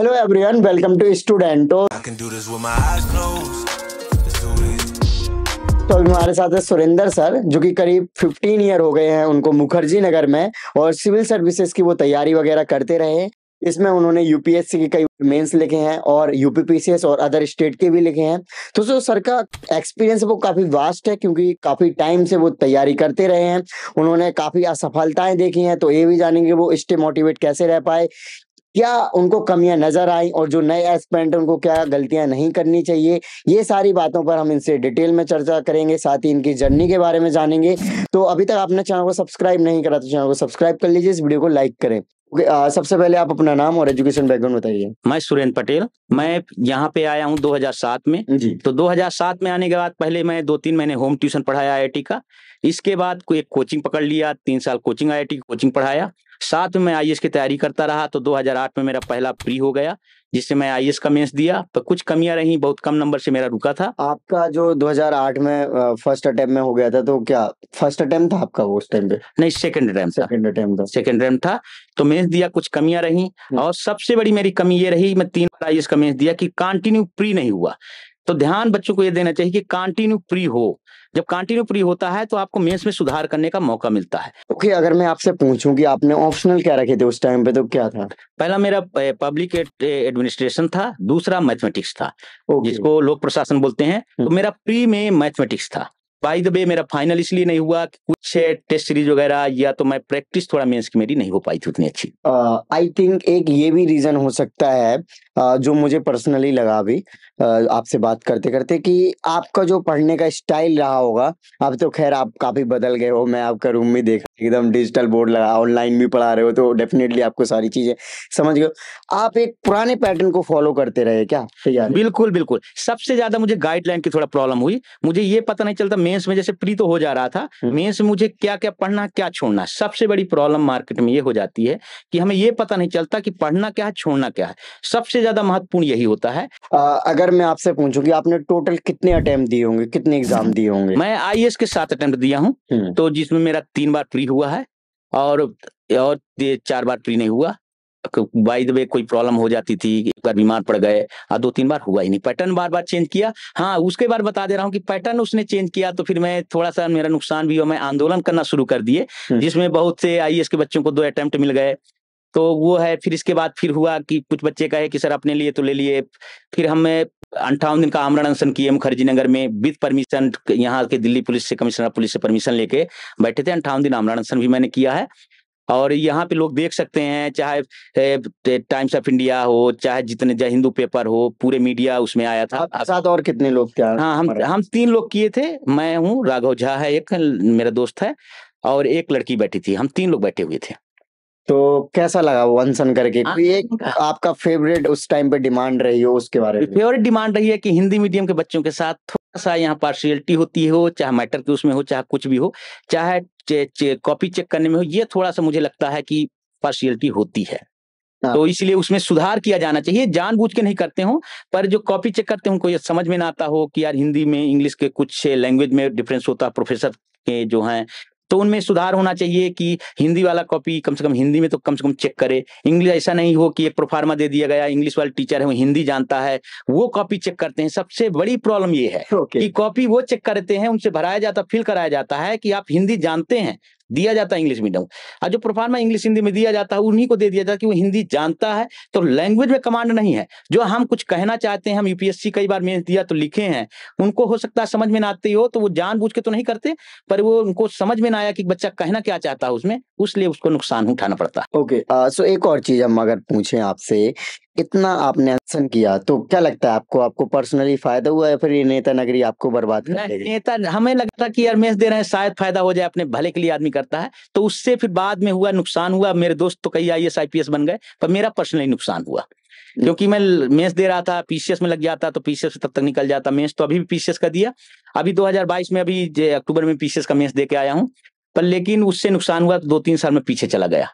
Hello everyone, welcome to Studento. तो अभी हमारे साथ है सुरेंद्र सर जो कि करीब 15 ईयर हो गए हैं उनको मुखर्जी नगर में और सिविल सर्विसेज की वो तैयारी वगैरह करते रहे इसमें उन्होंने यूपीएससी के कई मेंस लिखे हैं और यूपीपीसीएस और अदर स्टेट के भी लिखे हैं तो सो सर का एक्सपीरियंस वो काफ़ी वास्ट है क्योंकि काफ़ी टाइम से वो तैयारी करते रहे हैं उन्होंने काफ़ी असफलताएं देखी हैं तो ये भी जानेंगे वो स्टे मोटिवेट कैसे रह पाए क्या उनको कमियां नजर आई और जो नए एस्पेरेंट उनको क्या गलतियां नहीं करनी चाहिए ये सारी बातों पर हम इनसे डिटेल में चर्चा करेंगे साथ ही इनकी जर्नी के बारे में जानेंगे तो अभी तक आपने चैनल को सब्सक्राइब नहीं करा तो चैनल को सब्सक्राइब कर लीजिए इस वीडियो को लाइक करें Okay, आ, सबसे पहले आप अपना नाम और एजुकेशन बैकग्राउंड बताइए मैं सुरेंद्र पटेल मैं यहाँ पे आया हूँ 2007 में जी तो 2007 में आने के बाद पहले मैं दो तीन महीने होम ट्यूशन पढ़ाया आई का इसके बाद कोई एक कोचिंग पकड़ लिया तीन साल कोचिंग आई कोचिंग पढ़ाया साथ में आई की तैयारी करता रहा तो 2008 में मेरा पहला प्री हो गया जिससे मैं आई का मेंस दिया पर कुछ कमियां रही बहुत कम नंबर से मेरा रुका था आपका जो 2008 में फर्स्ट अटेम्प्ट में हो गया था तो क्या फर्स्ट अटेम्प्ट था आपका वो उस टाइम पे नहीं सेकंड अटेम्प्ट सेकंड अटेम्प्ट था सेकंड अटेम्प्ट था तो मेंस दिया कुछ कमियां रही हम्म। और सबसे बड़ी मेरी कमी ये रही मैं तीन बार आई का मेंस दिया कि कंटिन्यू प्री नहीं हुआ तो ध्यान बच्चों को ये देना चाहिए कि कंटिन्यू प्री हो जब कंटिन्यू प्री होता है तो आपको मेंस में सुधार करने का मौका मिलता है ओके okay, अगर मैं आपसे पूछूं कि आपने ऑप्शनल क्या रखे थे उस टाइम पे तो क्या था पहला मेरा पब्लिक एडमिनिस्ट्रेशन था दूसरा मैथमेटिक्स था okay. जिसको लोक प्रशासन बोलते हैं तो हम्म। मेरा प्री में मैथमेटिक्स था बाई द वे मेरा फाइनल इसलिए नहीं हुआ कि कुछ टेस्ट सीरीज वगैरह या तो मैं प्रैक्टिस थोड़ा मेंस की मेरी नहीं हो पाई थी उतनी अच्छी आई uh, थिंक एक ये भी रीजन हो सकता है uh, जो मुझे पर्सनली लगा अभी uh, आपसे बात करते करते कि आपका जो पढ़ने का स्टाइल रहा होगा अब तो खैर आप काफी बदल गए हो मैं आपका रूम में देख एकदम डिजिटल बोर्ड लगा ऑनलाइन भी पढ़ा रहे हो तो डेफिनेटली आपको सारी चीजें समझ गए आप एक पुराने पैटर्न को फॉलो करते रहे क्या बिल्कुल बिल्कुल सबसे ज्यादा मुझे गाइडलाइन की थोड़ा प्रॉब्लम हुई मुझे ये पता नहीं चलता मेंस में जैसे प्री तो हो जा रहा था मेंस हम्म। में मुझे क्या क्या पढ़ना क्या छोड़ना सबसे बड़ी प्रॉब्लम मार्केट में ये हो जाती है कि हमें ये पता नहीं चलता कि पढ़ना क्या है छोड़ना क्या है सबसे ज्यादा महत्वपूर्ण यही होता है आ, अगर मैं आपसे पूछूं कि आपने टोटल कितने अटेम्प्ट दिए होंगे कितने एग्जाम हम्म। दिए होंगे मैं आई के सात अटेम्प्ट दिया हूँ हम्म। तो जिसमें मेरा तीन बार प्री हुआ है और और चार बार प्री नहीं हुआ बाई द वे कोई प्रॉब्लम हो जाती थी एक बार बीमार पड़ गए दो तीन बार हुआ ही नहीं पैटर्न बार बार चेंज किया हाँ उसके बाद बता दे रहा हूँ कि पैटर्न उसने चेंज किया तो फिर मैं थोड़ा सा मेरा नुकसान भी हुआ मैं आंदोलन करना शुरू कर दिए हम्म। जिसमें बहुत से आई के बच्चों को दो अटेम्प्ट मिल गए तो वो है फिर इसके बाद फिर हुआ कि कुछ बच्चे कहे कि सर अपने लिए तो ले लिए फिर हमें अंठावन दिन का आमरण अनशन किए मुखर्जी नगर में विद परमिशन यहाँ के दिल्ली पुलिस से कमिश्नर पुलिस से परमिशन लेके बैठे थे अंठावन दिन आमरण अनशन भी मैंने किया है और यहाँ पे लोग देख सकते हैं चाहे टाइम्स ऑफ इंडिया हो चाहे जितने जय हिंदू पेपर हो पूरे मीडिया उसमें आया था साथ और कितने लोग क्या हाँ हम हम तीन लोग किए थे मैं हूँ राघव झा है एक मेरा दोस्त है और एक लड़की बैठी थी हम तीन लोग बैठे हुए थे तो कैसा लगा वो अनसन करके आ, एक अच्छा। आपका फेवरेट उस टाइम पे डिमांड रही हो उसके बारे में फेवरेट डिमांड रही है कि हिंदी मीडियम के बच्चों के साथ थोड़ा सा यहाँ पार्शियलिटी होती हो चाहे मैटर के उसमें हो चाहे कुछ भी हो चाहे चे, चे, कॉपी चेक करने में हो ये थोड़ा सा मुझे लगता है कि पार्शियलिटी होती है हाँ। तो इसलिए उसमें सुधार किया जाना चाहिए जानबूझ के नहीं करते हो पर जो कॉपी चेक करते हो उनको कोई समझ में ना आता हो कि यार हिंदी में इंग्लिश के कुछ लैंग्वेज में डिफरेंस होता है प्रोफेसर के जो हैं तो उनमें सुधार होना चाहिए कि हिंदी वाला कॉपी कम से कम हिंदी में तो कम से कम चेक करे इंग्लिश ऐसा नहीं हो कि एक प्रोफार्मा दे दिया गया इंग्लिश वाला टीचर है वो हिंदी जानता है वो कॉपी चेक करते हैं सबसे बड़ी प्रॉब्लम ये है okay. कि कॉपी वो चेक करते हैं उनसे भराया जाता फिल कराया जाता है कि आप हिंदी जानते हैं दिया जाता है इंग्लिश मीडियम और जो प्रोफार्मा इंग्लिश हिंदी में दिया जाता है उन्हीं को दे दिया जाता है कि वो हिंदी जानता है तो लैंग्वेज में कमांड नहीं है जो हम कुछ कहना चाहते हैं हम यूपीएससी कई बार मेन्स दिया तो लिखे हैं उनको हो सकता है समझ में ना आती हो तो वो जान के तो नहीं करते पर वो उनको समझ में ना आया कि बच्चा कहना क्या चाहता है उसमें उसलिए उसको नुकसान उठाना पड़ता है ओके सो एक और चीज हम अगर पूछे आपसे इतना आपने एक्शन किया तो क्या लगता है आपको आपको पर्सनली फायदा हुआ या फिर ये नेता नगरी आपको बर्बाद कर नेता हमें लगता कि यार मैच दे रहे हैं शायद फायदा हो जाए अपने भले के लिए आदमी करता है तो उससे फिर बाद में हुआ नुकसान हुआ मेरे दोस्त तो कई I S I P S बन गए पर मेरा पर्सनली नुकसान हुआ हम्म। क्योंकि मैं मेंस दे रहा था पीसीएस में लग जाता तो पीसीएस तब तक निकल जाता मेंस तो अभी भी पीसीएस का दिया अभी 2022 में अभी अक्टूबर में पीसीएस का मेंस दे के आया हूँ पर लेकिन उससे नुकसान हुआ तो दो तीन साल में पीछे चला गया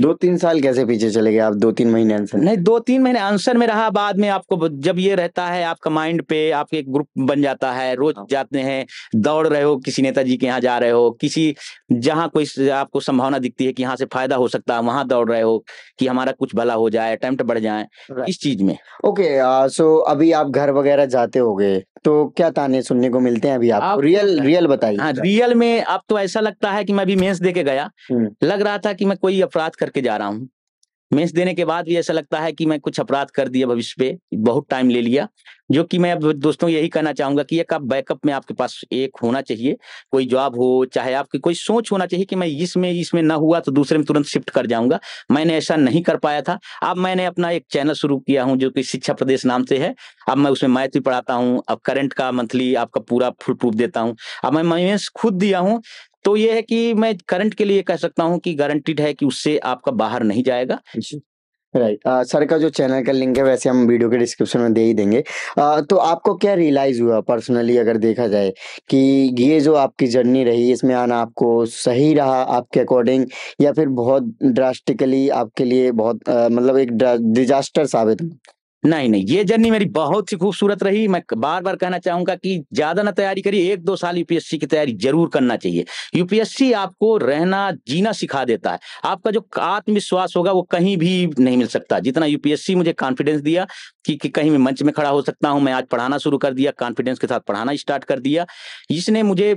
दो तीन साल कैसे पीछे चले गए आप दो तीन महीने आंसर नहीं दो तीन महीने आंसर में रहा बाद में आपको जब ये रहता है आपका माइंड पे आपके एक ग्रुप बन जाता है रोज हाँ। जाते हैं दौड़ रहे हो किसी नेताजी के यहाँ जा रहे हो किसी जहाँ कोई आपको संभावना दिखती है कि यहाँ से फायदा हो सकता है वहां दौड़ रहे हो कि हमारा कुछ भला हो जाए अटेम्प्ट बढ़ जाए इस चीज में ओके सो uh, अभी आप घर वगैरह जाते हो गए तो क्या ताने सुनने को मिलते हैं अभी आपको आप रियल रियल बताइए हाँ रियल अच्छा। में आप तो ऐसा लगता है कि मैं अभी मेंस दे के गया हम्म। लग रहा था कि मैं कोई अपराध करके जा रहा हूँ मेंस देने के बाद भी ऐसा लगता है कि मैं कुछ अपराध कर दिया भविष्य पे बहुत टाइम ले लिया जो कि मैं अब दोस्तों यही कहना चाहूंगा कि एक आप बैकअप में आपके पास एक होना चाहिए कोई जॉब हो चाहे आपकी कोई सोच होना चाहिए कि मैं इसमें इसमें ना हुआ तो दूसरे में तुरंत शिफ्ट कर जाऊंगा मैंने ऐसा नहीं कर पाया था अब मैंने अपना एक चैनल शुरू किया हूँ जो कि शिक्षा प्रदेश नाम से है अब मैं उसमें मैथ भी पढ़ाता हूँ अब करंट का मंथली आपका पूरा फुल प्रूफ देता हूँ अब मैं मेंस खुद दिया हूँ तो ये है कि मैं करंट के लिए कह सकता हूँ कि गारंटीड है कि उससे आपका बाहर नहीं जाएगा राइट right. सर uh, का जो चैनल का लिंक है वैसे हम वीडियो के डिस्क्रिप्शन में दे ही देंगे uh, तो आपको क्या रियलाइज़ हुआ पर्सनली अगर देखा जाए कि ये जो आपकी जर्नी रही इसमें आना आपको सही रहा आपके अकॉर्डिंग या फिर बहुत ड्रास्टिकली आपके लिए बहुत uh, मतलब एक डिजास्टर साबित हुआ नहीं नहीं ये जर्नी मेरी बहुत ही खूबसूरत रही मैं बार बार कहना चाहूंगा कि ज्यादा ना तैयारी करिए एक दो साल यूपीएससी की तैयारी जरूर करना चाहिए यूपीएससी आपको रहना जीना सिखा देता है आपका जो आत्मविश्वास होगा वो कहीं भी नहीं मिल सकता जितना यूपीएससी मुझे कॉन्फिडेंस दिया कि, कि कहीं मैं मंच में खड़ा हो सकता हूं मैं आज पढ़ाना शुरू कर दिया कॉन्फिडेंस के साथ पढ़ाना स्टार्ट कर दिया इसने मुझे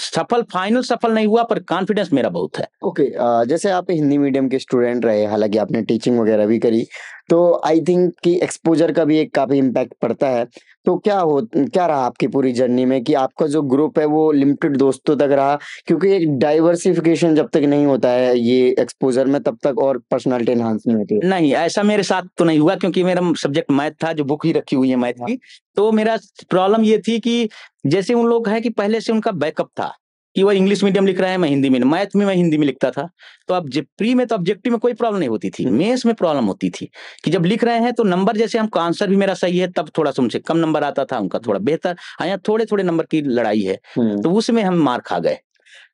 सफल फाइनल सफल नहीं हुआ पर कॉन्फिडेंस मेरा बहुत है ओके okay, जैसे आप हिंदी मीडियम के स्टूडेंट रहे हालांकि आपने टीचिंग वगैरह भी करी तो आई थिंक कि एक्सपोजर का भी एक काफ़ी इम्पैक्ट पड़ता है। तो क्या हो क्या रहा आपकी पूरी जर्नी में कि आपका जो ग्रुप है वो लिमिटेड दोस्तों तक रहा? क्योंकि एक डाइवर्सिफ़िकेशन जब तक नहीं होता है ये एक्सपोजर में तब तक और पर्सनैलिटी एनहांस नहीं होती नहीं, ऐसा मेरे साथ तो नहीं हुआ क्योंकि मेरा सब्जेक्ट मैथ था जो बुक ही रखी हुई है मैथ हाँ। की। तो मेरा प्रॉब्लम ये थी कि जैसे उन लोग है कि पहले से उनका बैकअप था। कि वो इंग्लिश मीडियम लिख रहा है मैं हिंदी में मैथ में मैं हिंदी में लिखता था तो अब प्री में तो ऑब्जेक्टिव में कोई प्रॉब्लम नहीं होती थी मेस में प्रॉब्लम होती थी कि जब लिख रहे हैं तो नंबर जैसे हमको आंसर भी मेरा सही है तब थोड़ा सा उनसे कम नंबर आता था उनका थोड़ा बेहतर यहाँ थोड़े थोड़े नंबर की लड़ाई है हम्म। तो उसमें हम मार खा गए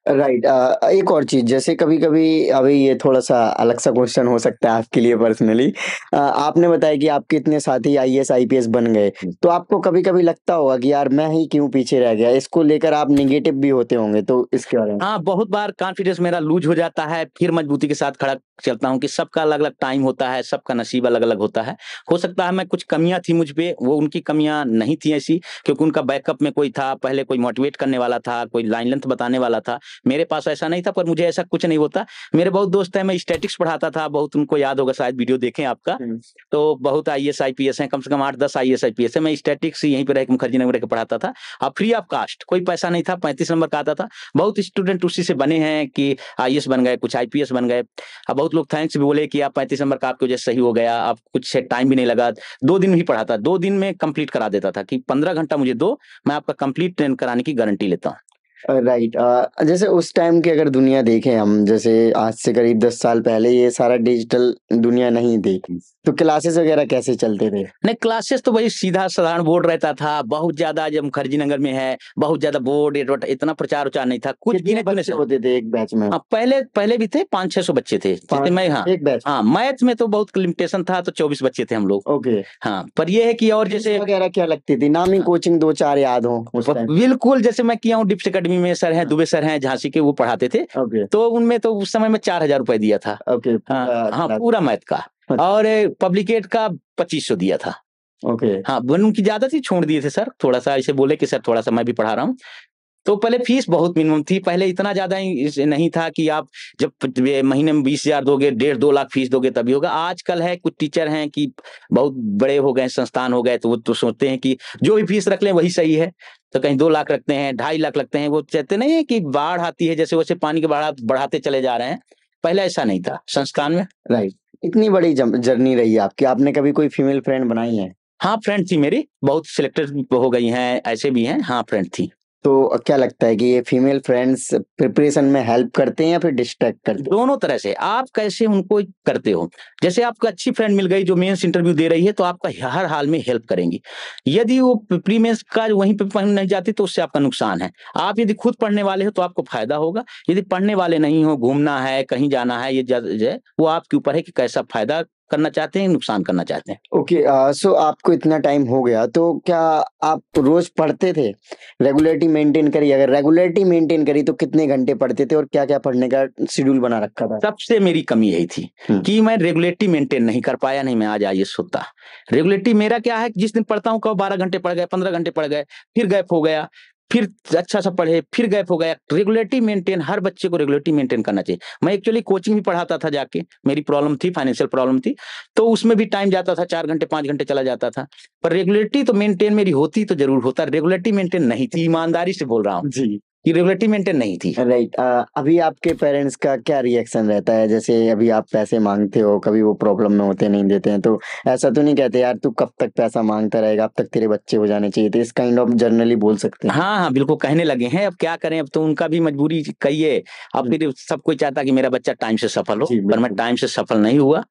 राइट uh, एक और चीज़ जैसे कभी-कभी अभी ये थोड़ा-सा अलग सा क्वेश्चन हो सकता है आपके लिए पर्सनली uh, आपने बताया कि आपके इतने साथी आई एस आईपीएस बन गए, हम्म। तो आपको कभी-कभी लगता होगा कि यार मैं ही क्यों पीछे रह गया? इसको लेकर आप निगेटिव भी होते होंगे, तो इसके बारे में? हाँ, बहुत बार कॉन्फिडेंस मेरा लूज़ हो जाता है, फिर मजबूती के साथ खड़ा चलता हूँ कि सबका अलग अलग टाइम होता है सबका नसीब अलग अलग होता है हो सकता है मैं कुछ कमियाँ थी मुझ पर वो उनकी कमियाँ नहीं थी ऐसी क्योंकि उनका बैकअप में कोई था पहले कोई मोटिवेट करने वाला था कोई लाइन लेंथ बताने वाला था मेरे पास ऐसा नहीं था पर मुझे ऐसा कुछ नहीं होता मेरे बहुत दोस्त हैं मैं स्टेटिक्स पढ़ाता था बहुत उनको याद होगा शायद वीडियो देखें आपका हम्म। तो बहुत I S I P S है कम से कम आठ दस I S I P S है मैं स्टैटिक्स यहीं पर रहकर मुखर्जी नगर के पढ़ाता था अब फ्री ऑफ कास्ट कोई पैसा नहीं था पैंतीस नंबर का आता था बहुत स्टूडेंट उसी से बने हैं कि आई e बन गए कुछ आई बन गए अब बहुत लोग थैंक्स भी बोले कि आप पैंतीस नंबर का आपकी वजह सही हो गया आप कुछ टाइम भी नहीं लगा दो दिन ही पढ़ाता दो दिन में कंप्लीट करा देता था कि पंद्रह घंटा मुझे दो मैं आपका कंप्लीट ट्रेन कराने की गारंटी लेता हूँ राइट uh, जैसे उस टाइम की अगर दुनिया देखें हम जैसे आज से करीब दस साल पहले ये सारा डिजिटल दुनिया नहीं थी तो क्लासेस वगैरह कैसे चलते थे? नहीं क्लासेस तो भाई सीधा साधारण बोर्ड रहता था बहुत ज्यादा जब मुखर्जी नगर में है बहुत ज्यादा बोर्ड इतना प्रचार उचार नहीं था कुछ कितने गिने से होते थे एक बैच में आ, हाँ, पहले पहले भी थे पांच छह सौ बच्चे थे मैं हाँ एक बैच हाँ मैथ में तो बहुत लिमिटेशन था तो चौबीस बच्चे थे हम लोग ओके हाँ पर यह है की और जैसे वगैरह क्या लगती थी नामी कोचिंग हाँ। दो चार याद हो बिल्कुल जैसे मैं किया हूँ डिप्स अकेडमी अकेडमी में सर हैं दुबे सर हैं झांसी के वो पढ़ाते थे तो उनमें तो उस समय में चार हजार रुपए दिया था हाँ, uh, हाँ पूरा मैथ का अच्छा। और पब्लिकेट का पच्चीस सौ दिया था ओके हाँ वन उनकी ज्यादा थी छोड़ दिए थे सर थोड़ा सा ऐसे बोले कि सर थोड़ा सा मैं भी पढ़ा रहा हूँ तो पहले फीस बहुत मिनिमम थी पहले इतना ज्यादा नहीं था कि आप जब महीने में बीस हजार दोगे डेढ़ दो लाख फीस दोगे तभी होगा आजकल है कुछ टीचर हैं कि बहुत बड़े हो गए संस्थान हो गए तो वो तो सोचते हैं कि जो भी फीस रख लें वही सही है तो कहीं दो लाख रखते हैं ढाई लाख रखते हैं वो कहते नहीं है कि बाढ़ आती है जैसे वैसे पानी की बाढ़ बढ़ाते चले जा रहे हैं पहले ऐसा नहीं था संस्थान में राइट इतनी बड़ी जर्नी रही आपकी आपने कभी कोई फीमेल फ्रेंड बनाई है हाँ फ्रेंड थी मेरी बहुत सिलेक्टेड हो गई हैं ऐसे भी हैं हाँ फ्रेंड थी तो क्या लगता है कि ये फीमेल फ्रेंड्स प्रिपरेशन में हेल्प करते हैं या फिर डिस्ट्रैक्ट करते हैं दोनों तरह से आप कैसे उनको करते हो जैसे आपको अच्छी फ्रेंड मिल गई जो मेंस इंटरव्यू दे रही है तो आपका हर हाल में हेल्प करेंगी यदि वो प्री मेंस का वहीं पे पढ़ नहीं जाती तो उससे आपका नुकसान है आप यदि खुद पढ़ने वाले हो तो आपको फायदा होगा यदि पढ़ने वाले नहीं हो घूमना है कहीं जाना है ये वो आपके ऊपर है कि कैसा फायदा करना चाहते हैं नुकसान करना चाहते हैं ओके सो आपको इतना टाइम हो गया तो क्या आप रोज पढ़ते थे रेगुलरिटी मेंटेन करी अगर रेगुलरिटी मेंटेन करी तो कितने घंटे पढ़ते थे और क्या क्या पढ़ने का शेड्यूल बना रखा था सबसे मेरी कमी यही थी हम्म। कि मैं रेगुलरिटी मेंटेन नहीं कर पाया नहीं मैं आज आइए सोता रेगुलरिटी मेरा क्या है जिस दिन पढ़ता हूँ कब बारह घंटे पढ़ गए पंद्रह घंटे पढ़ गए फिर गैप हो गया फिर अच्छा सा पढ़े फिर गैप हो गया रेगुलरिटी मेंटेन हर बच्चे को रेगुलरिटी मेंटेन करना चाहिए मैं एक्चुअली कोचिंग भी पढ़ाता था जाके मेरी प्रॉब्लम थी फाइनेंशियल प्रॉब्लम थी तो उसमें भी टाइम जाता था चार घंटे पांच घंटे चला जाता था पर रेगुलरिटी तो मेंटेन मेरी होती तो जरूर होता रेगुलरिटी मेंटेन नहीं थी ईमानदारी से बोल रहा हूँ जी की रेगुलेटरी मेंटेन नहीं थी राइट right. अभी आपके पेरेंट्स का क्या रिएक्शन रहता है जैसे अभी आप पैसे मांगते हो कभी वो प्रॉब्लम में होते नहीं देते हैं तो ऐसा तो नहीं कहते यार तू कब तक पैसा मांगता रहेगा अब तक तेरे बच्चे हो जाने चाहिए थे इस काइंड ऑफ जर्नली बोल सकते हैं हाँ हाँ बिल्कुल कहने लगे हैं अब क्या करें अब तो उनका भी मजबूरी कही है अब हम्म। फिर सब कोई चाहता कि मेरा बच्चा टाइम से सफल हो पर मैं टाइम से सफल नहीं हुआ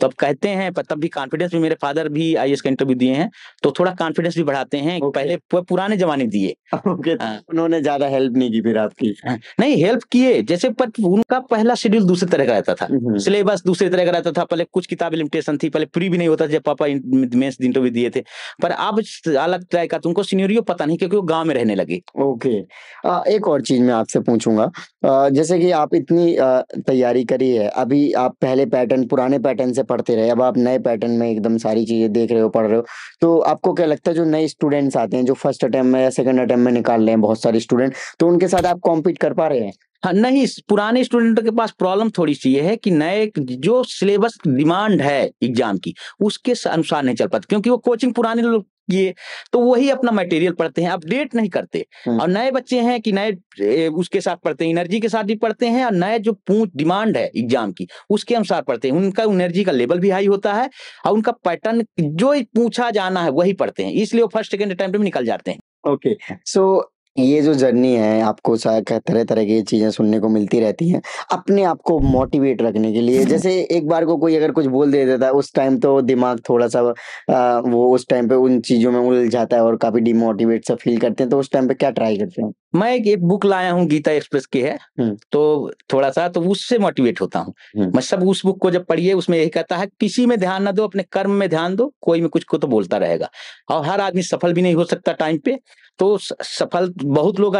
तो अब कहते हैं पर तब भी कॉन्फिडेंस भी मेरे फादर भी आई एस का इंटरव्यू दिए हैं तो थोड़ा कॉन्फिडेंस भी बढ़ाते हैं okay. पहले पुराने जमाने दिए okay. तो हाँ। उन्होंने ज्यादा हेल्प नहीं की फिर आपकी हाँ, नहीं हेल्प किए जैसे पर उनका पहला शेड्यूल दूसरे तरह का रहता था सिलेबस हम्म, हम्म। दूसरे तरह का रहता था पहले कुछ किताब लिमिटेशन थी पहले प्री भी नहीं होता जब पापा मेन्स इंटरव्यू दिए थे पर अब अलग तरह का तुमको तो सीनियरियो पता नहीं क्योंकि वो गाँव में रहने लगे ओके एक और चीज मैं आपसे पूछूंगा जैसे कि आप इतनी तैयारी करी है अभी आप पहले पैटर्न पुराने पैटर्न से पढ़ते रहे अब आप नए पैटर्न में एकदम सारी चीज़ें देख रहे हो पढ़ रहे हो तो आपको क्या लगता है जो नए स्टूडेंट्स आते हैं जो फर्स्ट अटेम्प्ट में या सेकंड अटेम्प्ट में निकाल रहे हैं बहुत सारे स्टूडेंट तो उनके साथ आप कॉम्पीट कर पा रहे हैं हाँ नहीं पुराने स्टूडेंट के पास प्रॉब्लम थोड़ी सी ये है कि नए जो सिलेबस डिमांड है एग्जाम की उसके अनुसार नहीं चल पाते क्योंकि वो कोचिंग पुराने लोग ये तो वही अपना मटेरियल पढ़ते हैं अपडेट नहीं करते हम्म। और नए बच्चे हैं कि नए उसके साथ पढ़ते हैं एनर्जी के साथ भी पढ़ते हैं और नए जो पूछ डिमांड है एग्जाम की उसके अनुसार पढ़ते हैं उनका एनर्जी का लेवल भी हाई होता है और उनका पैटर्न जो पूछा जाना है वही पढ़ते हैं इसलिए वो फर्स्ट सेकेंड अटेम्प्ट में निकल जाते हैं ओके सो ये जो जर्नी है आपको तरह-तरह की चीज़ें सुनने को मिलती रहती हैं। अपने आप को मोटिवेट रखने के लिए जैसे एक बार को कोई अगर कुछ बोल दे देता है उस टाइम तो दिमाग थोड़ा-सा वो उस टाइम पे उन चीज़ों में उलझ जाता है और काफ़ी डिमोटिवेट सा फ़ील करते हैं, तो उस टाइम पे क्या ट्राई करते हैं? मैं एक एक बुक लाया हूँ गीता एक्सप्रेस की है, तो थोड़ा-सा तो उससे मोटिवेट होता हूँ। मैं सब उस बुक को जब पढ़िए उसमें यही कहता है किसी में ध्यान ना दो, अपने कर्म में ध्यान दो, कोई भी कुछ को तो बोलता रहेगा और हर आदमी सफल भी नहीं हो सकता टाइम पे। तो सफल बहुत लोग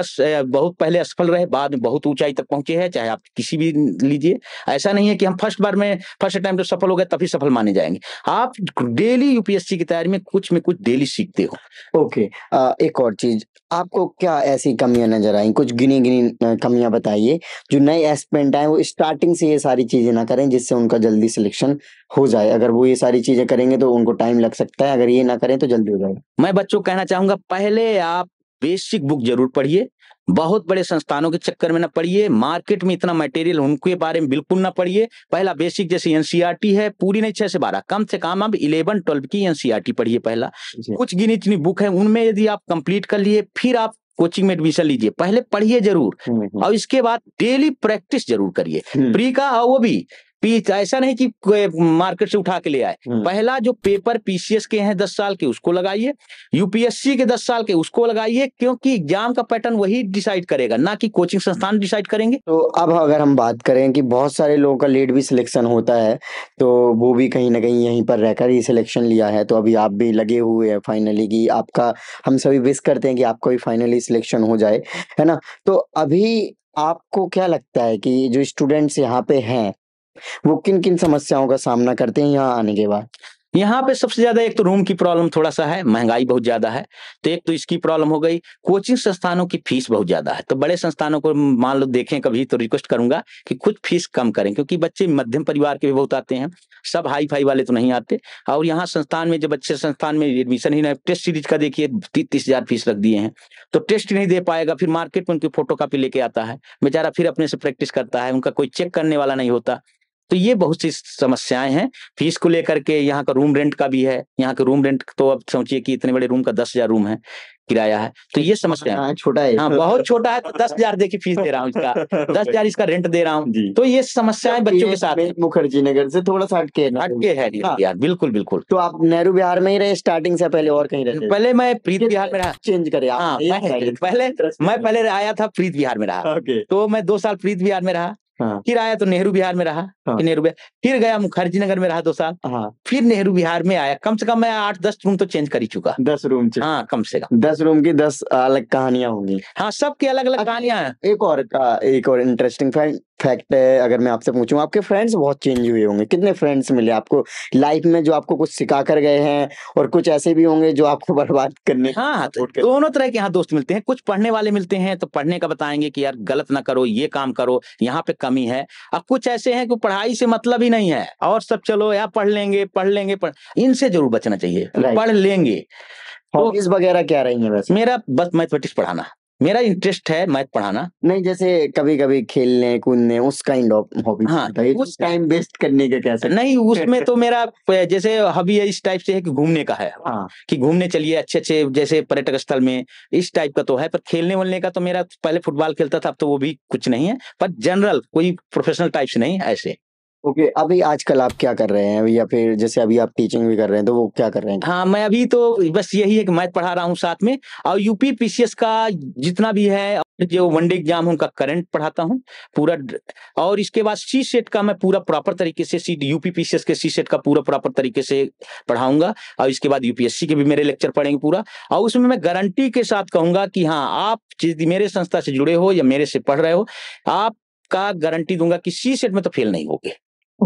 बहुत पहले असफल रहे बाद में बहुत ऊंचाई तक पहुंचे हैं चाहे आप किसी भी लीजिए ऐसा नहीं है कि हम फर्स्ट बार में फर्स्ट टाइम जब सफल हो गए तभी सफल माने जाएंगे आप डेली यूपीएससी की तैयारी में कुछ में कुछ डेली सीखते हो ओके okay. एक और चीज आपको क्या ऐसी कमियां नजर आई कुछ गिनी गिनी कमियां बताइए जो नए एस्पेंट आए वो स्टार्टिंग से ये सारी चीजें ना करें जिससे उनका जल्दी सिलेक्शन हो जाए अगर वो ये सारी चीजें करेंगे तो उनको टाइम लग सकता है अगर ये ना करें तो जल्दी हो जाएगा मैं बच्चों कहना चाहूंगा पहले आप बेसिक बुक जरूर पढ़िए बहुत बड़े संस्थानों के चक्कर में ना पड़िए मार्केट में इतना मटेरियल उनके बारे में बिल्कुल ना पढ़िए पहला बेसिक जैसे एनसीईआरटी e है पूरी नहीं छह से बारह कम से कम अब इलेवन ट्वेल्व की एनसीईआरटी e पढ़िए पहला कुछ गिनी चुनी बुक है उनमें यदि आप कंप्लीट कर लिए फिर आप कोचिंग में एडमिशन लीजिए पहले पढ़िए जरूर हम्म, हम्म। और इसके बाद डेली प्रैक्टिस जरूर करिए हम्म। प्री का और वो भी पीच ऐसा नहीं कि मार्केट से उठा के ले आए हम्म। पहला जो पेपर पीसीएस के हैं दस साल के उसको लगाइए यूपीएससी के दस साल के उसको लगाइए क्योंकि एग्जाम का पैटर्न वही डिसाइड करेगा ना कि कोचिंग संस्थान डिसाइड करेंगे तो अब अगर हम बात करें कि बहुत सारे लोगों का लेट भी सिलेक्शन होता है तो वो भी कहीं ना कहीं यहीं पर रहकर ही सिलेक्शन लिया है तो अभी आप भी लगे हुए हैं फाइनली की आपका हम सभी विश करते हैं कि आपका भी फाइनली सिलेक्शन हो जाए है ना तो अभी आपको क्या लगता है कि जो स्टूडेंट्स यहाँ पे हैं वो किन किन समस्याओं का सामना करते हैं यहाँ आने के बाद यहाँ पे सबसे ज्यादा एक तो रूम की प्रॉब्लम थोड़ा सा है महंगाई बहुत ज्यादा है तो एक तो इसकी प्रॉब्लम हो गई कोचिंग संस्थानों की फीस बहुत ज्यादा है तो बड़े संस्थानों को मान लो देखें कभी तो रिक्वेस्ट करूंगा कि कुछ फीस कम करें क्योंकि बच्चे मध्यम परिवार के भी बहुत आते हैं सब हाई फाई वाले तो नहीं आते और यहाँ संस्थान में जब बच्चे संस्थान में एडमिशन ही नहीं टेस्ट सीरीज का देखिए तीस तीस हजार फीस रख दिए हैं तो टेस्ट नहीं दे पाएगा फिर मार्केट में उनकी फोटो लेके आता है बेचारा फिर अपने से प्रैक्टिस करता है उनका कोई चेक करने वाला नहीं होता तो ये बहुत सी समस्याएं हैं फीस को लेकर के यहाँ का रूम रेंट का भी है यहाँ का रूम रेंट तो अब सोचिए कि इतने बड़े रूम का दस हजार रूम है किराया है तो ये समस्या हाँ, छोटा है हाँ बहुत छोटा है तो दस हजार देखिए फीस दे रहा हूँ इसका दस हजार इसका रेंट दे रहा हूँ तो ये समस्याएं बच्चों के साथ मुखर्जी नगर से थोड़ा सा हटके हटके है यार हाँ। हाँ, बिल्कुल बिल्कुल तो आप नेहरू बिहार में ही रहे स्टार्टिंग से पहले और कहीं रहे पहले मैं प्रीत बिहार में रहा चेंज करे पहले मैं पहले आया था प्रीत बिहार में रहा तो मैं दो साल प्रीत बिहार में रहा हाँ। फिर आया तो नेहरू बिहार में रहा हाँ। नेहरू बिहार फिर गया मुखर्जी नगर में रहा दो साल हाँ। फिर नेहरू बिहार में आया कम से कम मैं आठ दस रूम तो चेंज कर ही चुका दस रूम हाँ कम से कम दस रूम की दस अलग कहानियां होंगी हाँ सबकी अलग अलग अच्छा, कहानियां हैं एक और एक और इंटरेस्टिंग फैक्ट फैक्ट है अगर मैं आपसे पूछूं आपके फ्रेंड्स बहुत चेंज हुए होंगे कितने फ्रेंड्स मिले आपको लाइफ में जो आपको कुछ सिखा कर गए हैं और कुछ ऐसे भी होंगे जो आपको बर्बाद करने हाँ तो दोनों तरह के यहाँ दोस्त मिलते हैं कुछ पढ़ने वाले मिलते हैं तो पढ़ने का बताएंगे कि यार गलत ना करो ये काम करो यहाँ पे कमी है अब कुछ ऐसे हैं कि पढ़ाई से मतलब ही नहीं है और सब चलो यार पढ़ लेंगे पढ़ लेंगे इनसे जरूर बचना चाहिए पढ़ लेंगे तो वगैरह क्या रही है मेरा बस मैथमेटिक्स पढ़ाना मेरा इंटरेस्ट है मैथ पढ़ाना नहीं जैसे कभी कभी खेलने कूदने उस काइंड ऑफ हॉबी हाँ उस टाइम वेस्ट करने के कैसे नहीं उसमें तो मेरा जैसे हॉबी है इस टाइप से है कि घूमने का है हाँ। कि घूमने चलिए अच्छे अच्छे जैसे पर्यटक स्थल में इस टाइप का तो है पर खेलने वालने का तो मेरा पहले फुटबॉल खेलता था अब तो वो भी कुछ नहीं है पर जनरल कोई प्रोफेशनल टाइप से नहीं ऐसे ओके, अभी आजकल आप क्या कर रहे हैं? या फिर जैसे अभी आप टीचिंग भी कर रहे हैं, तो वो क्या कर रहे हैं? हाँ, मैं अभी तो बस यही है कि मैथ पढ़ा रहा हूँ साथ में और यूपी पीसीएस का जितना भी है जो वनडे एग्जाम है उनका करंट पढ़ाता हूँ पूरा और इसके बाद सी सेट का मैं पूरा प्रॉपर तरीके से सी यूपी पीसीएस के सी सेट का पूरा प्रॉपर तरीके से पढ़ाऊंगा और इसके बाद यूपीएससी के भी मेरे लेक्चर पढ़ेंगे पूरा और उसमें मैं गारंटी के साथ कहूंगा कि हाँ, आप जिस मेरे संस्था से जुड़े हो या मेरे से पढ़ रहे हो, आपका गारंटी दूंगा कि सी सेट में तो फेल नहीं होगे।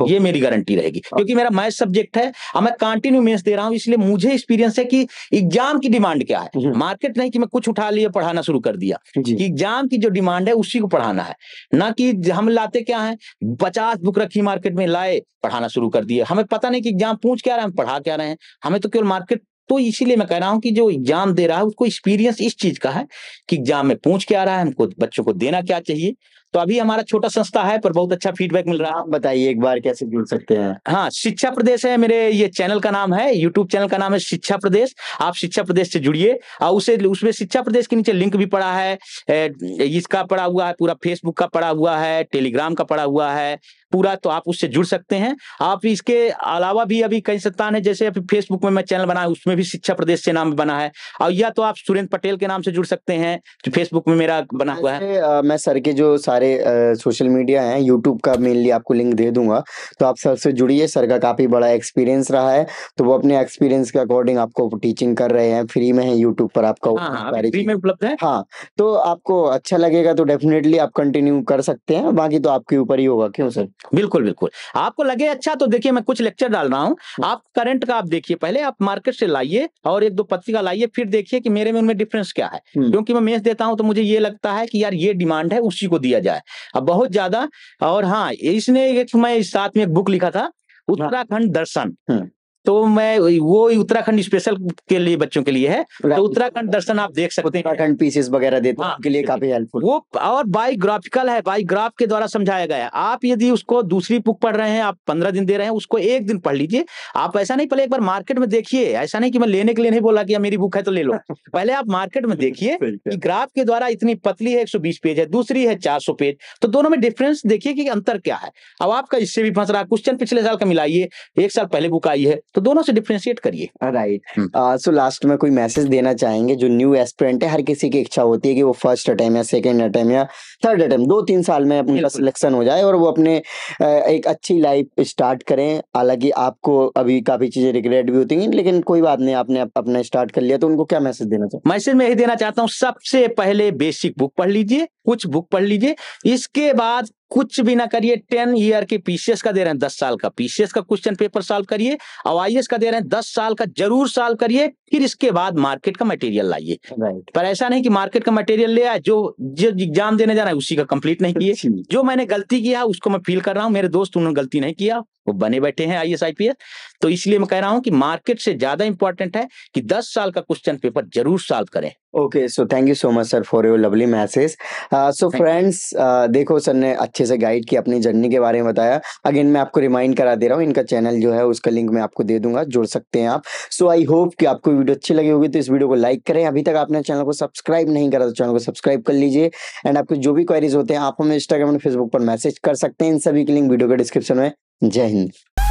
ये मेरी गारंटी रहेगी क्योंकि मेरा मैथ सब्जेक्ट है अब मैं कंटिन्यू मेंस दे रहा हूँ इसलिए मुझे एक्सपीरियंस है कि एग्जाम की डिमांड क्या है मार्केट हम्म। नहीं कि मैं कुछ उठा लिया पढ़ाना शुरू कर दिया कि एग्जाम की जो डिमांड है उसी को पढ़ाना है ना कि हम लाते क्या है पचास बुक रखी मार्केट में लाए पढ़ाना शुरू कर दिया हमें पता नहीं कि एग्जाम पूछ क्या रहे हैं हम पढ़ा क्या रहे हैं हमें तो केवल मार्केट तो इसीलिए मैं कह रहा हूँ कि जो एग्जाम दे रहा है उसको एक्सपीरियंस इस चीज का है कि एग्जाम में पूछ क्या रहा है हमको बच्चों को देना क्या चाहिए तो अभी हमारा छोटा संस्था है पर बहुत अच्छा फीडबैक मिल रहा है आप बताइए एक बार कैसे जुड़ सकते हैं हाँ शिक्षा प्रदेश है मेरे ये चैनल का नाम है यूट्यूब चैनल का नाम है शिक्षा प्रदेश आप शिक्षा प्रदेश से जुड़िए और उसे उसमें शिक्षा प्रदेश के नीचे लिंक भी पड़ा है इसका पड़ा हुआ है पूरा फेसबुक का पड़ा हुआ है टेलीग्राम का पड़ा हुआ है पूरा तो आप उससे जुड़ सकते हैं आप इसके अलावा भी अभी कई संस्थान है जैसे अभी फेसबुक में मैं चैनल बना है उसमें भी शिक्षा प्रदेश से नाम बना है और या तो आप सुरेंद्र पटेल के नाम से जुड़ सकते हैं जो फेसबुक में मेरा बना हुआ है मैं सर के जो सारे सारे सोशल मीडिया हैं यूट्यूब का मेनली आपको लिंक दे दूंगा तो आप सर से जुड़िए सर का काफ़ी बड़ा एक्सपीरियंस रहा है तो वो अपने एक्सपीरियंस के अकॉर्डिंग आपको टीचिंग कर रहे हैं फ्री में है यूट्यूब पर आपका फ्री हाँ, हाँ, में उपलब्ध है हाँ तो आपको अच्छा लगेगा तो डेफिनेटली आप कंटिन्यू कर सकते हैं बाकी तो आपके ऊपर ही होगा क्यों सर बिल्कुल बिल्कुल आपको लगे अच्छा तो देखिए मैं कुछ लेक्चर डाल रहा हूँ हाँ। आप करंट का आप देखिए पहले आप मार्केट से लाइए और एक दो पत्रिका लाइए फिर देखिए कि मेरे में उनमें डिफरेंस क्या है हम्म। क्योंकि मैं मेस देता हूँ तो मुझे ये लगता है कि यार ये डिमांड है उसी को दिया जाए जाए अब बहुत ज्यादा और हाँ इसने एक मैं साथ में एक बुक लिखा था हाँ। उत्तराखंड दर्शन हम्म। तो मैं वो उत्तराखंड स्पेशल के लिए बच्चों के लिए है तो उत्तराखंड दर्शन आप देख सकते हैं उत्तराखंड पीसेस वगैरह देते हैं हाँ, लिए काफी हेल्पफुल वो और बायोग्राफिकल है बायोग्राफ के द्वारा समझाया गया आप यदि उसको दूसरी बुक पढ़ रहे हैं आप पंद्रह दिन दे रहे हैं उसको एक दिन पढ़ लीजिए आप ऐसा नहीं पहले एक बार मार्केट में देखिए ऐसा नहीं की मैं लेने के लिए नहीं बोला कि मेरी बुक है तो ले लो पहले आप मार्केट में देखिए ग्राफ के द्वारा इतनी पतली है एक पेज है दूसरी है चार पेज तो दोनों में डिफरेंस देखिए कि अंतर क्या है अब आपका इससे भी फंस रहा क्वेश्चन पिछले साल का मिलाइए एक साल पहले बुक आई है तो दोनों से डिफ्रेंशिएट करिए राइट सो लास्ट में कोई मैसेज देना चाहेंगे जो न्यू एस्पिरेंट है हर किसी की इच्छा होती है कि वो फर्स्ट अटैम्प या सेकेंड अटैम्प या थर्ड अटैम्प दो तीन साल में अपने सिलेक्शन हो जाए और वो अपने uh, एक अच्छी लाइफ स्टार्ट करें हालांकि आपको अभी काफी चीजें रिग्रेट भी होती हैं लेकिन कोई बात नहीं आपने अपना स्टार्ट कर लिया तो उनको क्या मैसेज देना चाहते मैसेज मैं यही देना चाहता हूँ सबसे पहले बेसिक बुक पढ़ लीजिए कुछ बुक पढ़ लीजिए इसके बाद कुछ भी ना करिए टेन ईयर के पीसीएस का दे रहे हैं दस साल का पीसीएस का क्वेश्चन पेपर सॉल्व करिए और आईएएस का दे रहे हैं दस साल का जरूर सॉल्व करिए फिर इसके बाद मार्केट का मटेरियल लाइए right. पर ऐसा नहीं कि मार्केट का मटेरियल ले आए जो जो एग्जाम देने जा रहा है उसी का कंप्लीट नहीं किए जो मैंने गलती किया उसको मैं फील कर रहा हूँ मेरे दोस्त उन्होंने गलती नहीं किया वो बने बैठे हैं आई एस तो इसलिए मैं कह रहा हूँ कि मार्केट से ज्यादा इंपॉर्टेंट है कि दस साल का क्वेश्चन पेपर जरूर सॉल्व करें okay so thank you so much sir for your lovely message so friends देखो सर ने अच्छे से गाइड किया अपनी जर्नी के बारे में बताया अगेन मैं आपको रिमाइंड करा दे रहा हूँ इनका चैनल जो है उसका लिंक मैं आपको दे दूंगा जुड़ सकते हैं आप सो आई होप कि आपको वीडियो अच्छी लगी होगी तो इस वीडियो को लाइक करें अभी तक आपने चैनल को सब्सक्राइब नहीं करा तो चैनल को सब्सक्राइब कर लीजिए एंड आपको जो भी क्वारीज होते हैं आप हमें इंस्टाग्राम और फेसबुक पर मैसेज कर सकते हैं इन सभी के लिंक वीडियो के डिस्क्रिप्शन में जय हिंद